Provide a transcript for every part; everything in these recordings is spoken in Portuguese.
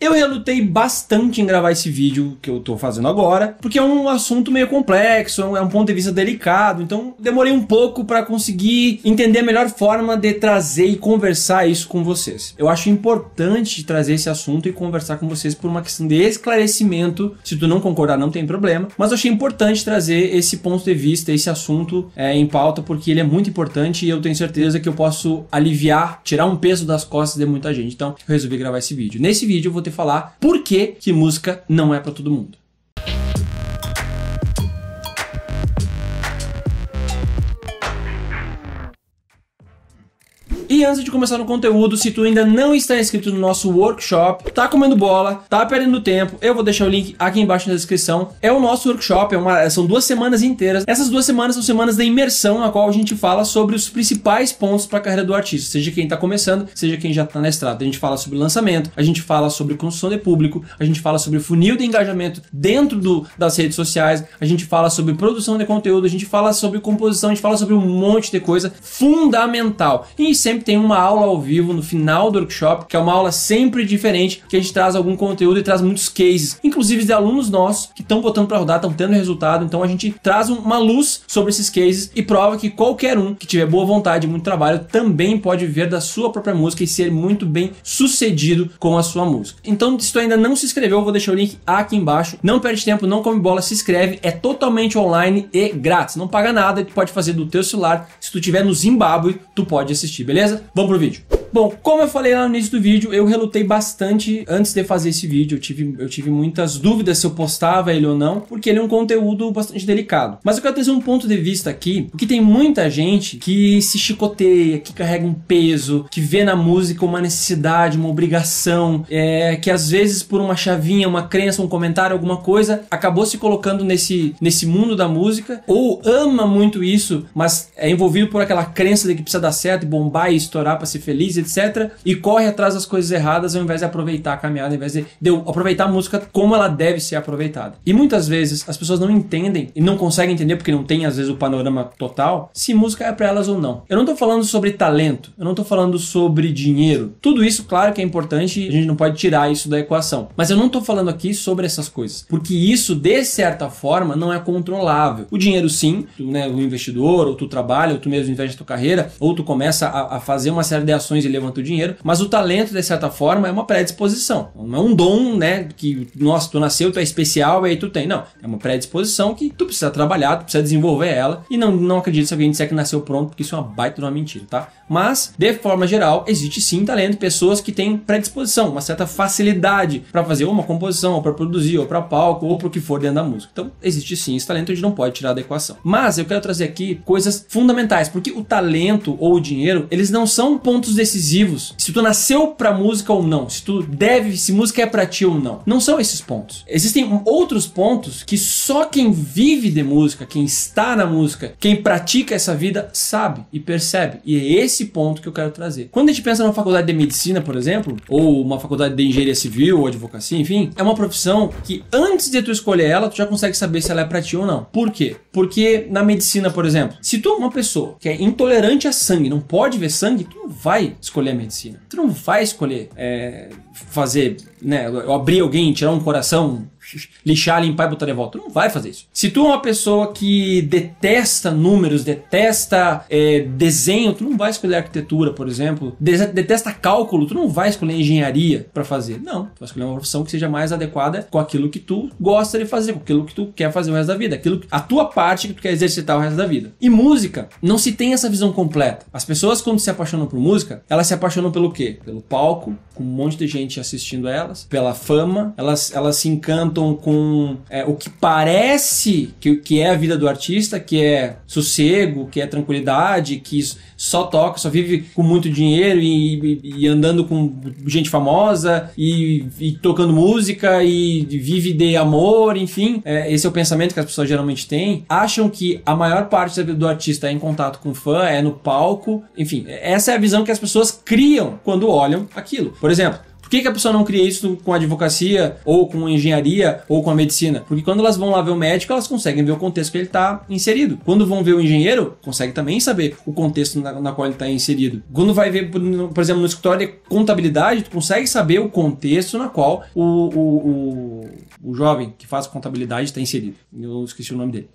Eu relutei bastante em gravar esse vídeo que eu tô fazendo agora, porque é um assunto meio complexo, é um é ponto de vista delicado, então demorei um pouco para conseguir entender a melhor forma de trazer e conversar isso com vocês. Eu acho importante trazer esse assunto e conversar com vocês por uma questão de esclarecimento. Se tu não concordar, não tem problema, mas eu achei importante trazer esse ponto de vista, esse assunto é, em pauta, porque ele é muito importante e eu tenho certeza que eu posso aliviar, tirar um peso das costas de muita gente. Então, eu resolvi gravar esse vídeo. Nesse vídeo, vou te falar por que, que música não é para todo mundo. E antes de começar no conteúdo, se tu ainda não está inscrito no nosso workshop, tá comendo bola, tá perdendo tempo, eu vou deixar o link aqui embaixo na descrição. É o nosso workshop, é uma, são duas semanas inteiras. Essas duas semanas são semanas da imersão, na qual a gente fala sobre os principais pontos para a carreira do artista, seja quem está começando, seja quem já está na estrada. A gente fala sobre lançamento, a gente fala sobre construção de público, a gente fala sobre funil de engajamento dentro do, das redes sociais, a gente fala sobre produção de conteúdo, a gente fala sobre composição, a gente fala sobre um monte de coisa fundamental. E sempre sempre tem uma aula ao vivo no final do workshop, que é uma aula sempre diferente, que a gente traz algum conteúdo e traz muitos cases, inclusive de alunos nossos que estão botando para rodar, estão tendo resultado. Então a gente traz uma luz sobre esses cases e prova que qualquer um que tiver boa vontade e muito trabalho também pode viver da sua própria música e ser muito bem sucedido com a sua música. Então, se tu ainda não se inscreveu, eu vou deixar o link aqui embaixo. Não perde tempo, não come bola, se inscreve. É totalmente online e grátis. Não paga nada, tu pode fazer do teu celular. Se tu tiver no Zimbábue, tu pode assistir, beleza? Beleza? Vamos pro vídeo. Bom, como eu falei lá no início do vídeo, eu relutei bastante antes de fazer esse vídeo. Eu tive, eu tive muitas dúvidas se eu postava ele ou não, porque ele é um conteúdo bastante delicado. Mas eu quero trazer um ponto de vista aqui, porque tem muita gente que se chicoteia, que carrega um peso, que vê na música uma necessidade, uma obrigação, é, que às vezes por uma chavinha, uma crença, um comentário, alguma coisa, acabou se colocando nesse, nesse mundo da música, ou ama muito isso, mas é envolvido por aquela crença de que precisa dar certo, bombar e estourar para ser feliz etc. E corre atrás das coisas erradas ao invés de aproveitar a caminhada, ao invés de, de aproveitar a música como ela deve ser aproveitada. E muitas vezes as pessoas não entendem e não conseguem entender porque não tem às vezes o panorama total se música é para elas ou não. Eu não tô falando sobre talento, eu não tô falando sobre dinheiro. Tudo isso, claro que é importante, a gente não pode tirar isso da equação. Mas eu não tô falando aqui sobre essas coisas, porque isso de certa forma não é controlável. O dinheiro sim, tu, né, o investidor, ou tu trabalha, ou tu mesmo investe a tua carreira, ou tu começa a, a fazer uma série de ações levanta o dinheiro, mas o talento, de certa forma, é uma predisposição. Não é um dom, né? Que, nossa, tu nasceu, tu é especial e aí tu tem. Não, é uma predisposição que tu precisa trabalhar, tu precisa desenvolver ela. E não, não acredito se alguém disser que nasceu pronto, porque isso é uma baita de uma mentira, tá? Mas, de forma geral, existe sim talento, pessoas que têm predisposição, uma certa facilidade para fazer uma composição, ou para produzir, ou para palco, ou para o que for dentro da música. Então, existe sim esse talento, a gente não pode tirar da equação. Mas eu quero trazer aqui coisas fundamentais, porque o talento ou o dinheiro, eles não são pontos decisivos decisivos. Se tu nasceu pra música ou não, se tu deve, se música é pra ti ou não. Não são esses pontos. Existem outros pontos que só quem vive de música, quem está na música, quem pratica essa vida sabe e percebe. E é esse ponto que eu quero trazer. Quando a gente pensa numa faculdade de medicina, por exemplo, ou uma faculdade de engenharia civil ou advocacia, enfim, é uma profissão que antes de tu escolher ela, tu já consegue saber se ela é pra ti ou não. Por quê? Porque na medicina, por exemplo, se tu é uma pessoa que é intolerante a sangue, não pode ver sangue, tu não vai escolher a medicina. Tu não vai escolher é, fazer, né, abrir alguém, tirar um coração lixar, limpar e botar de volta. Não vai fazer isso. Se tu é uma pessoa que detesta números, detesta é, desenho, tu não vai escolher arquitetura, por exemplo. Detesta cálculo, tu não vai escolher engenharia para fazer. Não, tu vai escolher uma profissão que seja mais adequada com aquilo que tu gosta de fazer, com aquilo que tu quer fazer o resto da vida, aquilo a tua parte que tu quer exercitar o resto da vida. E música, não se tem essa visão completa. As pessoas quando se apaixonam por música, elas se apaixonam pelo quê? Pelo palco, com um monte de gente assistindo elas, pela fama, elas, elas se encantam com é, o que parece que, que é a vida do artista, que é sossego, que é tranquilidade, que só toca, só vive com muito dinheiro e, e, e andando com gente famosa e, e, tocando música e vive de amor, enfim. É, esse é o pensamento que as pessoas geralmente têm. Acham que a maior parte da vida do artista é em contato com fã, é no palco, enfim. Essa é a visão que as pessoas criam quando olham aquilo. Por exemplo, por que, que a pessoa não cria isso com a advocacia, ou com engenharia, ou com a medicina? Porque quando elas vão lá ver o médico, elas conseguem ver o contexto que ele está inserido. Quando vão ver o engenheiro, consegue também saber o contexto na, na qual ele está inserido. Quando vai ver, por, por, exemplo, no escritório de contabilidade, tu consegue saber o contexto na qual o, o, o, o jovem que faz contabilidade está inserido. Eu esqueci o nome dele.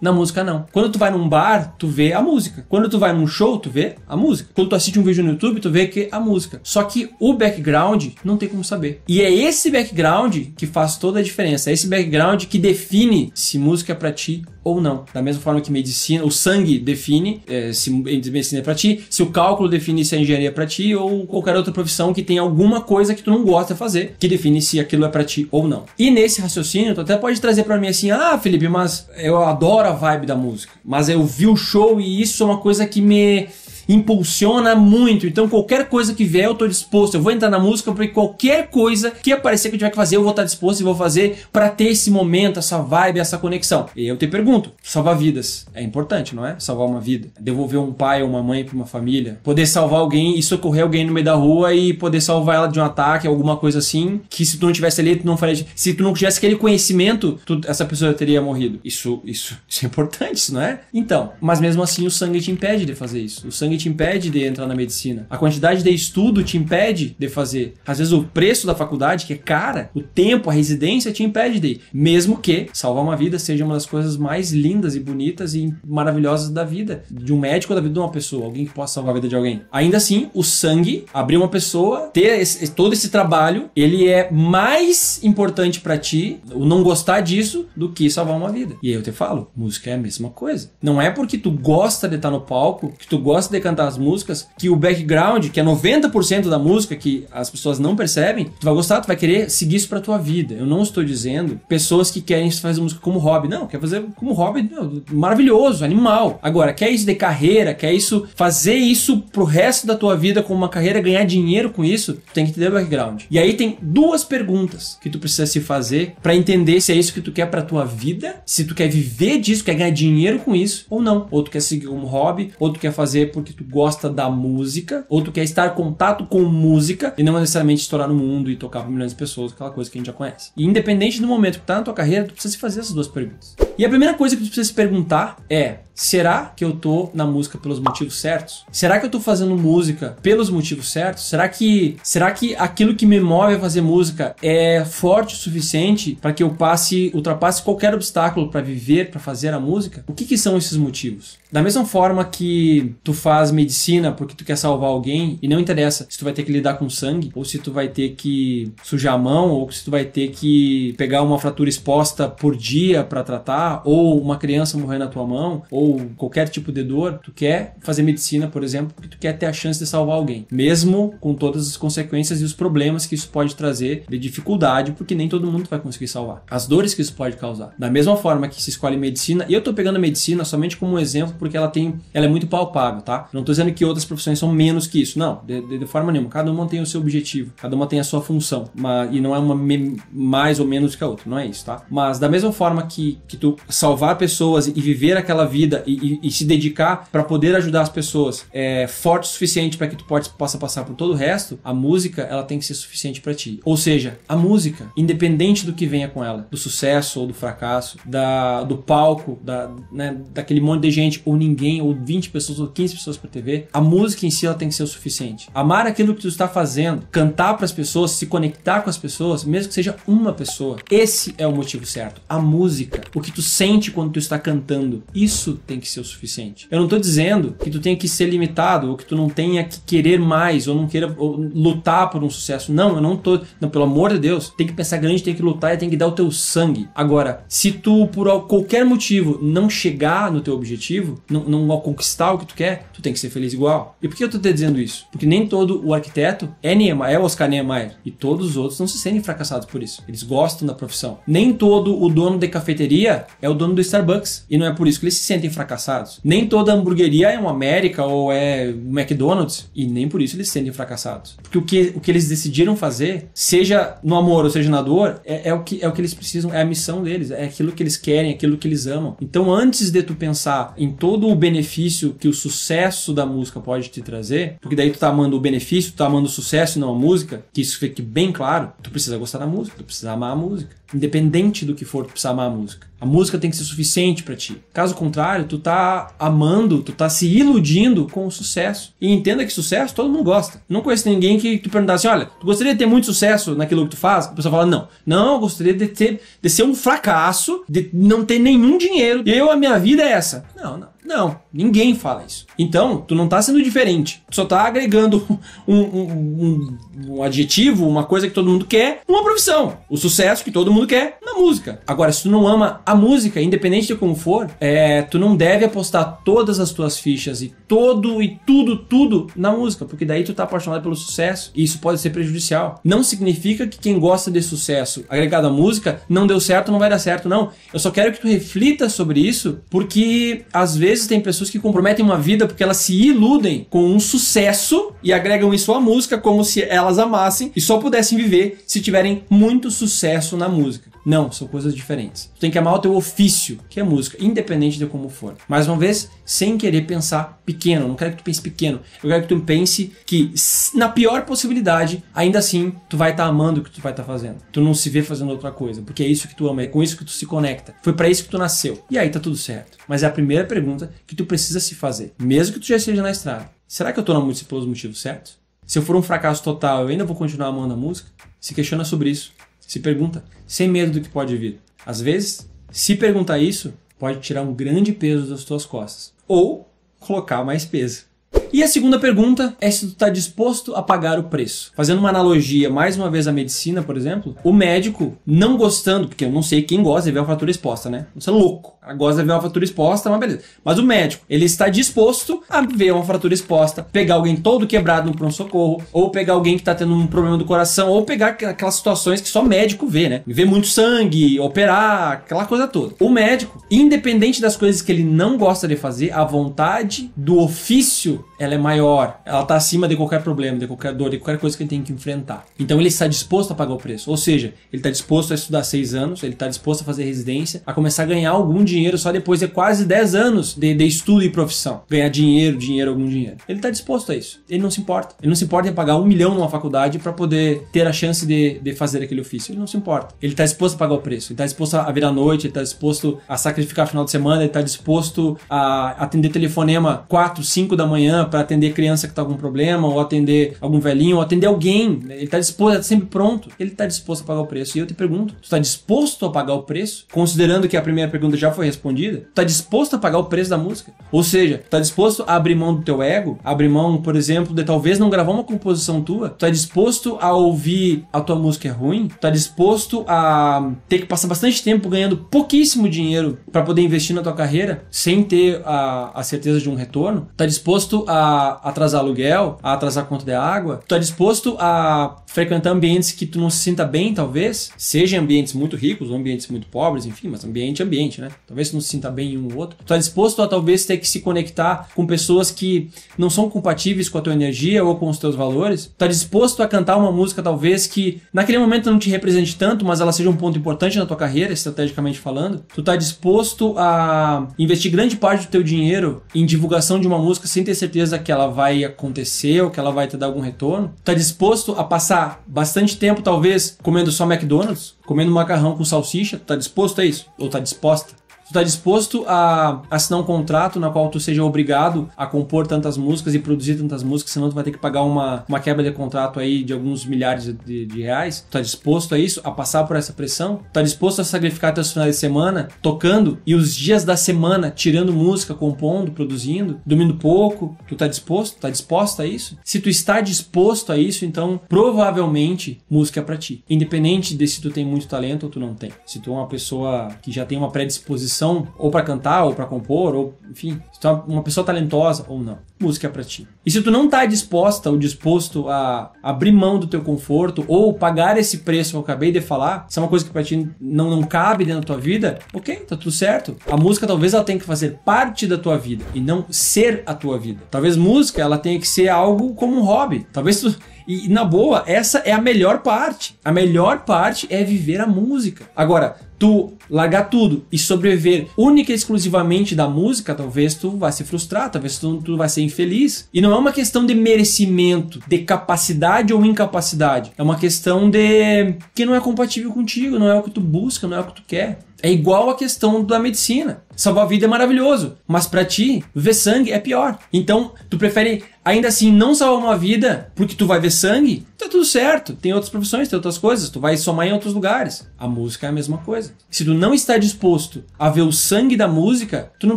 Na música, não. Quando tu vai num bar, tu vê a música. Quando tu vai num show, tu vê a música. Quando tu assiste um vídeo no YouTube, tu vê que a música. Só que o background não tem como saber. E é esse background que faz toda a diferença. É esse background que define se música é pra ti ou não. Da mesma forma que medicina, o sangue define é, se medicina é pra ti, se o cálculo define se é engenharia é pra ti, ou qualquer outra profissão que tem alguma coisa que tu não gosta de fazer, que define se aquilo é pra ti ou não. E nesse raciocínio, tu até pode trazer para mim assim, ah, Felipe, mas eu adoro a vibe da música, mas eu vi o show e isso é uma coisa que me impulsiona muito. Então qualquer coisa que vier, eu tô disposto. Eu vou entrar na música porque qualquer coisa que aparecer que eu tiver que fazer, eu vou estar disposto e vou fazer para ter esse momento, essa vibe, essa conexão. E eu te pergunto, salvar vidas é importante, não é? Salvar uma vida, devolver um pai ou uma mãe para uma família, poder salvar alguém e socorrer alguém no meio da rua e poder salvar ela de um ataque, alguma coisa assim, que se tu não tivesse ali, tu não faria, se tu não tivesse aquele conhecimento, tu, essa pessoa teria morrido. Isso, isso, isso é importante, isso não é? Então, mas mesmo assim o sangue te impede de fazer isso. O sangue te impede de entrar na medicina. A quantidade de estudo te impede de fazer. Às vezes o preço da faculdade, que é cara, o tempo, a residência te impede de ir. Mesmo que salvar uma vida seja uma das coisas mais lindas e bonitas e maravilhosas da vida. De um médico ou da vida de uma pessoa, alguém que possa salvar a vida de alguém. Ainda assim, o sangue, abrir uma pessoa, ter esse, todo esse trabalho, ele é mais importante para ti, o não gostar disso, do que salvar uma vida. E aí eu te falo, música é a mesma coisa. Não é porque tu gosta de estar no palco, que tu gosta de cantar as músicas, que o background, que é 90% da música que as pessoas não percebem, tu vai gostar, tu vai querer seguir isso pra tua vida. Eu não estou dizendo pessoas que querem fazer música como hobby. Não, quer fazer como hobby, maravilhoso, animal. Agora, quer isso de carreira, quer isso, fazer isso pro resto da tua vida com uma carreira, ganhar dinheiro com isso, tu tem que ter background. E aí tem duas perguntas que tu precisa se fazer para entender se é isso que tu quer pra tua vida, se tu quer viver disso, quer ganhar dinheiro com isso ou não. Ou tu quer seguir como hobby, ou tu quer fazer porque tu gosta da música, ou tu quer estar em contato com música e não necessariamente estourar no mundo e tocar para milhões de pessoas, aquela coisa que a gente já conhece. E independente do momento que tá na tua carreira, tu precisa se fazer essas duas perguntas. E a primeira coisa que você precisa se perguntar é: será que eu tô na música pelos motivos certos? Será que eu tô fazendo música pelos motivos certos? Será que será que aquilo que me move a fazer música é forte o suficiente para que eu passe, ultrapasse qualquer obstáculo para viver, para fazer a música? O que, que são esses motivos? Da mesma forma que tu faz medicina porque tu quer salvar alguém e não interessa se tu vai ter que lidar com sangue ou se tu vai ter que sujar a mão ou se tu vai ter que pegar uma fratura exposta por dia para tratar machucar, ou uma criança morrer na tua mão, ou qualquer tipo de dor, tu quer fazer medicina, por exemplo, porque tu quer ter a chance de salvar alguém, mesmo com todas as consequências e os problemas que isso pode trazer de dificuldade, porque nem todo mundo vai conseguir salvar. As dores que isso pode causar. Da mesma forma que se escolhe medicina, e eu tô pegando a medicina somente como um exemplo, porque ela tem, ela é muito palpável, tá? Não tô dizendo que outras profissões são menos que isso, não, de, de, de forma nenhuma. Cada uma tem o seu objetivo, cada uma tem a sua função, e não é uma me, mais ou menos que a outra, não é isso, tá? Mas da mesma forma que, que tu salvar pessoas e viver aquela vida e, e, e se dedicar para poder ajudar as pessoas é forte o suficiente para que tu pode, possa passar por todo o resto, a música ela tem que ser suficiente para ti. Ou seja, a música, independente do que venha com ela, do sucesso ou do fracasso, da, do palco, da, né, daquele monte de gente, ou ninguém, ou 20 pessoas, ou 15 pessoas por TV, a música em si ela tem que ser o suficiente. Amar aquilo que tu está fazendo, cantar para as pessoas, se conectar com as pessoas, mesmo que seja uma pessoa. Esse é o motivo certo. A música, o que tu sente quando tu está cantando. Isso tem que ser o suficiente. Eu não estou dizendo que tu tenha que ser limitado, ou que tu não tenha que querer mais, ou não queira ou lutar por um sucesso. Não, eu não tô. Não, pelo amor de Deus, tem que pensar grande, tem que lutar e tem que dar o teu sangue. Agora, se tu, por qualquer motivo, não chegar no teu objetivo, não, não conquistar o que tu quer, tu tem que ser feliz igual. E por que eu tô te dizendo isso? Porque nem todo o arquiteto é Niemeyer, é Oscar Niemeyer. E todos os outros não se sentem fracassados por isso. Eles gostam da profissão. Nem todo o dono de cafeteria é o dono do Starbucks. E não é por isso que eles se sentem fracassados. Nem toda hamburgueria é uma América ou é um McDonald's. E nem por isso eles se sentem fracassados. Porque o que, o que eles decidiram fazer, seja no amor ou seja na dor, é, é, o que, é o que eles precisam, é a missão deles, é aquilo que eles querem, é aquilo que eles amam. Então, antes de tu pensar em todo o benefício que o sucesso da música pode te trazer, porque daí tu tá amando o benefício, tu tá amando o sucesso e não a música, que isso fique bem claro, tu precisa gostar da música, tu precisa amar a música. Independente do que for, tu precisa amar a música. A música tem que ser suficiente para ti. Caso contrário, tu tá amando, tu tá se iludindo com o sucesso. E entenda que sucesso todo mundo gosta. Não conheço ninguém que tu perguntasse, assim, olha, tu gostaria de ter muito sucesso naquilo que tu faz? A pessoa fala, não. Não, eu gostaria de, ter, de ser um fracasso, de não ter nenhum dinheiro. Eu, a minha vida é essa. Não, não. Não, ninguém fala isso. Então, tu não tá sendo diferente. Tu só tá agregando um, um, um, um, adjetivo, uma coisa que todo mundo quer, uma profissão. O sucesso que todo mundo quer na música. Agora, se tu não ama a música, independente de como for, é, tu não deve apostar todas as tuas fichas e todo e tudo, tudo na música, porque daí tu tá apaixonado pelo sucesso e isso pode ser prejudicial. Não significa que quem gosta de sucesso agregado à música não deu certo, não vai dar certo, não. Eu só quero que tu reflita sobre isso, porque às vezes vezes tem pessoas que comprometem uma vida porque elas se iludem com um sucesso e agregam isso à música como se elas amassem e só pudessem viver se tiverem muito sucesso na música. Não, são coisas diferentes. Tu tem que amar o teu ofício, que é música, independente de como for. Mais uma vez, sem querer pensar pequeno. Não quero que tu pense pequeno. Eu quero que tu pense que, na pior possibilidade, ainda assim, tu vai estar tá amando o que tu vai estar tá fazendo. Tu não se vê fazendo outra coisa, porque é isso que tu ama, é com isso que tu se conecta. Foi para isso que tu nasceu. E aí tá tudo certo. Mas é a primeira pergunta que tu precisa se fazer, mesmo que tu já esteja na estrada. Será que eu tô na música pelos motivos certos? Se eu for um fracasso total, eu ainda vou continuar amando a música? Se questiona sobre isso. Se pergunta, sem medo do que pode vir. Às vezes, se perguntar isso, pode tirar um grande peso das tuas costas. Ou colocar mais peso. E a segunda pergunta é se tu está disposto a pagar o preço. Fazendo uma analogia, mais uma vez, à medicina, por exemplo, o médico não gostando, porque eu não sei quem gosta de ver a fratura exposta, né? Você é louco. Gosta de ver uma fratura exposta, mas beleza. Mas o médico, ele está disposto a ver uma fratura exposta, pegar alguém todo quebrado no pronto-socorro, ou pegar alguém que está tendo um problema do coração, ou pegar aquelas situações que só médico vê, né? Vê muito sangue, operar, aquela coisa toda. O médico, independente das coisas que ele não gosta de fazer, a vontade do ofício ela é maior, ela está acima de qualquer problema, de qualquer dor, de qualquer coisa que ele tem que enfrentar. Então ele está disposto a pagar o preço. Ou seja, ele está disposto a estudar seis anos, ele está disposto a fazer residência, a começar a ganhar algum dinheiro só depois de quase dez anos de, de estudo e profissão. Ganhar dinheiro, dinheiro, algum dinheiro. Ele está disposto a isso. Ele não se importa. Ele não se importa em pagar um milhão numa faculdade para poder ter a chance de, de fazer aquele ofício. Ele não se importa. Ele está disposto a pagar o preço. Ele está disposto a vir à noite, ele está disposto a sacrificar o final de semana, ele está disposto a atender telefonema 4, 5 da manhã para atender criança que está com algum problema, ou atender algum velhinho, ou atender alguém. Ele está disposto, tá sempre pronto. Ele está disposto a pagar o preço. E eu te pergunto, tu está disposto a pagar o preço? Considerando que a primeira pergunta já foi respondida, tu está disposto a pagar o preço da música? Ou seja, está disposto a abrir mão do teu ego? Abrir mão, por exemplo, de talvez não gravar uma composição tua? Tu tá disposto a ouvir a tua música é ruim? Tu tá disposto a ter que passar bastante tempo ganhando pouquíssimo dinheiro para poder investir na tua carreira sem ter a, a certeza de um retorno? Tá disposto a a atrasar aluguel, a atrasar a conta de água, tu tá disposto a frequentar ambientes que tu não se sinta bem, talvez, sejam ambientes muito ricos ou ambientes muito pobres, enfim, mas ambiente é ambiente, né? Talvez tu não se sinta bem em um ou outro. Tu tá disposto a talvez ter que se conectar com pessoas que não são compatíveis com a tua energia ou com os teus valores? Tu tá disposto a cantar uma música talvez que naquele momento não te represente tanto, mas ela seja um ponto importante na tua carreira, estrategicamente falando? Tu tá disposto a investir grande parte do teu dinheiro em divulgação de uma música sem ter certeza certeza que ela vai acontecer ou que ela vai te dar algum retorno? Tá disposto a passar bastante tempo, talvez, comendo só McDonald's? Comendo macarrão com salsicha? Tá disposto a isso? Ou tá disposta? tu tá disposto a assinar um contrato na qual tu seja obrigado a compor tantas músicas e produzir tantas músicas, senão tu vai ter que pagar uma, uma quebra de contrato aí de alguns milhares de, de reais? Tu tá disposto a isso? A passar por essa pressão? Tu tá disposto a sacrificar teus finais de semana tocando e os dias da semana tirando música, compondo, produzindo, dormindo pouco? Tu tá disposto? Tá disposta a isso? Se tu está disposto a isso, então provavelmente música é pra ti. Independente de se tu tem muito talento ou tu não tem. Se tu é uma pessoa que já tem uma predisposição ou para cantar, ou para compor, ou enfim, se tu é uma pessoa talentosa ou não. Música é para ti. E se tu não tá disposta ou disposto a abrir mão do teu conforto ou pagar esse preço que eu acabei de falar, se é uma coisa que para ti não, não cabe dentro da tua vida, ok, tá tudo certo. A música talvez ela tenha que fazer parte da tua vida e não ser a tua vida. Talvez música ela tenha que ser algo como um hobby. Talvez tu. E na boa, essa é a melhor parte. A melhor parte é viver a música. Agora, tu largar tudo e sobreviver única e exclusivamente da música, talvez tu vá se frustrar, talvez tu, tu vai ser infeliz. E não é uma questão de merecimento, de capacidade ou incapacidade. É uma questão de que não é compatível contigo, não é o que tu busca, não é o que tu quer. É igual a questão da medicina. Salvar a vida é maravilhoso, mas para ti, ver sangue é pior. Então, tu prefere ainda assim não salvar uma vida porque tu vai ver sangue Tá tudo certo. Tem outras profissões, tem outras coisas. Tu vai somar em outros lugares. A música é a mesma coisa. Se tu não está disposto a ver o sangue da música, tu não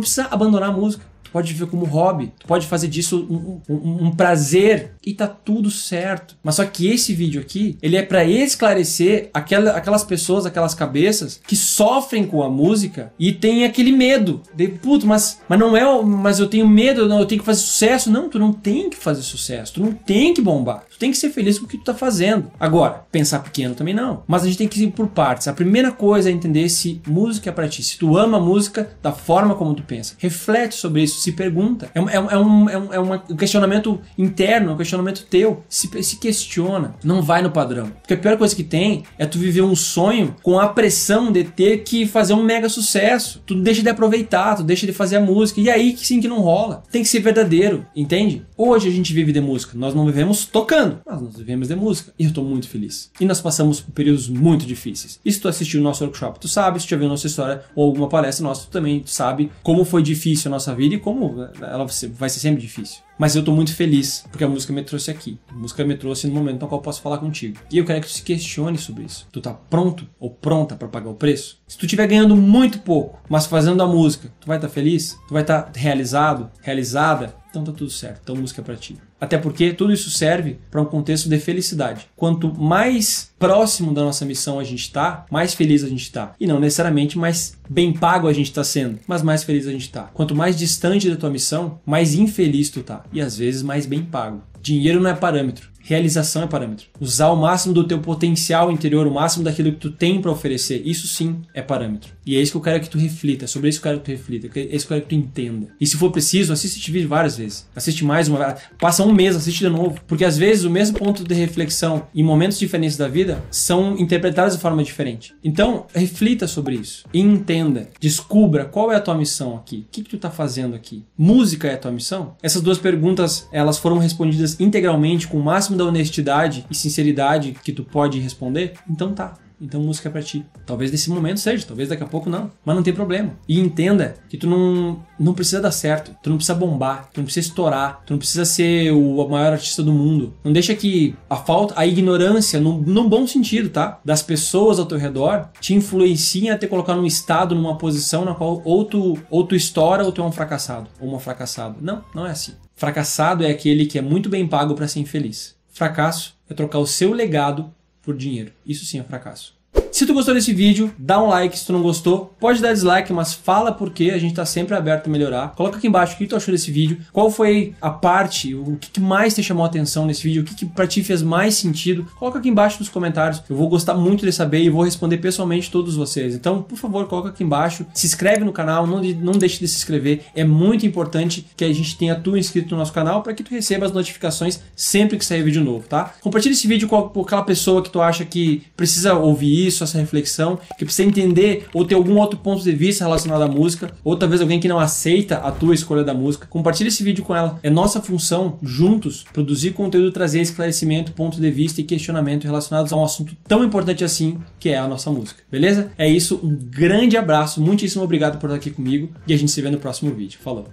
precisa abandonar a música tu pode viver como hobby, tu pode fazer disso um, um, um prazer e tá tudo certo. Mas só que esse vídeo aqui, ele é para esclarecer aquela, aquelas pessoas, aquelas cabeças que sofrem com a música e tem aquele medo. De, puto, mas, mas não é, mas eu tenho medo, eu tenho que fazer sucesso. Não, tu não tem que fazer sucesso, tu não tem que bombar, tu tem que ser feliz com o que tu tá fazendo. Agora, pensar pequeno também não, mas a gente tem que ir por partes. A primeira coisa é entender se música é pra ti, se tu ama a música da forma como tu pensa. Reflete sobre isso se pergunta. É, é, é, um, é, um, é uma, um questionamento interno, é um questionamento teu. Se, se questiona. Não vai no padrão. Porque a pior coisa que tem é tu viver um sonho com a pressão de ter que fazer um mega sucesso. Tu deixa de aproveitar, tu deixa de fazer a música. E é aí que sim que não rola. Tem que ser verdadeiro, entende? Hoje a gente vive de música. Nós não vivemos tocando, mas nós vivemos de música. E eu tô muito feliz. E nós passamos por períodos muito difíceis. E se tu assistiu o nosso workshop, tu sabe. Se tu já viu nossa história ou alguma palestra nossa, tu também sabe como foi difícil a nossa vida e como como ela vai ser sempre difícil. Mas eu tô muito feliz, porque a música me trouxe aqui. A música me trouxe no momento no qual eu posso falar contigo. E eu quero que tu se questione sobre isso. Tu tá pronto ou pronta para pagar o preço? Se tu estiver ganhando muito pouco, mas fazendo a música, tu vai estar tá feliz? Tu vai estar tá realizado? Realizada? Então tá tudo certo. Então música é pra ti. Até porque tudo isso serve para um contexto de felicidade. Quanto mais próximo da nossa missão a gente está, mais feliz a gente está. E não necessariamente mais bem pago a gente está sendo, mas mais feliz a gente está. Quanto mais distante da tua missão, mais infeliz tu tá. E às vezes mais bem pago. Dinheiro não é parâmetro. Realização é parâmetro. Usar o máximo do teu potencial interior, o máximo daquilo que tu tem para oferecer, isso sim é parâmetro. E é isso que eu quero que tu reflita, é sobre isso que eu quero que tu reflita, é isso que eu quero que tu entenda. E se for preciso, assiste esse vídeo várias vezes. Assiste mais uma vez, passa um um mês, assiste de novo. Porque às vezes o mesmo ponto de reflexão em momentos diferentes da vida são interpretados de forma diferente. Então, reflita sobre isso. E entenda. Descubra qual é a tua missão aqui. O que, que tu tá fazendo aqui? Música é a tua missão? Essas duas perguntas, elas foram respondidas integralmente com o máximo da honestidade e sinceridade que tu pode responder? Então tá então música é pra ti. Talvez nesse momento seja, talvez daqui a pouco não. Mas não tem problema. E entenda que tu não, não precisa dar certo, tu não precisa bombar, tu não precisa estourar, tu não precisa ser o maior artista do mundo. Não deixa que a falta, a ignorância, no bom sentido, tá? Das pessoas ao teu redor te influenciem a te colocar num estado, numa posição na qual ou tu, ou tu estoura ou tu é um fracassado, ou uma fracassada. Não, não é assim. Fracassado é aquele que é muito bem pago para ser infeliz. Fracasso é trocar o seu legado por dinheiro. Isso sim é fracasso. Se tu gostou desse vídeo, dá um like. Se tu não gostou, pode dar dislike, mas fala porque a gente tá sempre aberto a melhorar. Coloca aqui embaixo o que tu achou desse vídeo, qual foi a parte, o que mais te chamou a atenção nesse vídeo, o que, que pra ti fez mais sentido. Coloca aqui embaixo nos comentários. Eu vou gostar muito de saber e vou responder pessoalmente todos vocês. Então, por favor, coloca aqui embaixo. Se inscreve no canal, não, não deixe de se inscrever. É muito importante que a gente tenha tu inscrito no nosso canal para que tu receba as notificações sempre que sair vídeo novo, tá? Compartilha esse vídeo com aquela pessoa que tu acha que precisa ouvir isso, essa reflexão, que precisa entender ou ter algum outro ponto de vista relacionado à música, ou talvez alguém que não aceita a tua escolha da música, compartilha esse vídeo com ela. É nossa função, juntos, produzir conteúdo, trazer esclarecimento, ponto de vista e questionamento relacionados a um assunto tão importante assim que é a nossa música. Beleza? É isso, um grande abraço, muitíssimo obrigado por estar aqui comigo e a gente se vê no próximo vídeo. Falou!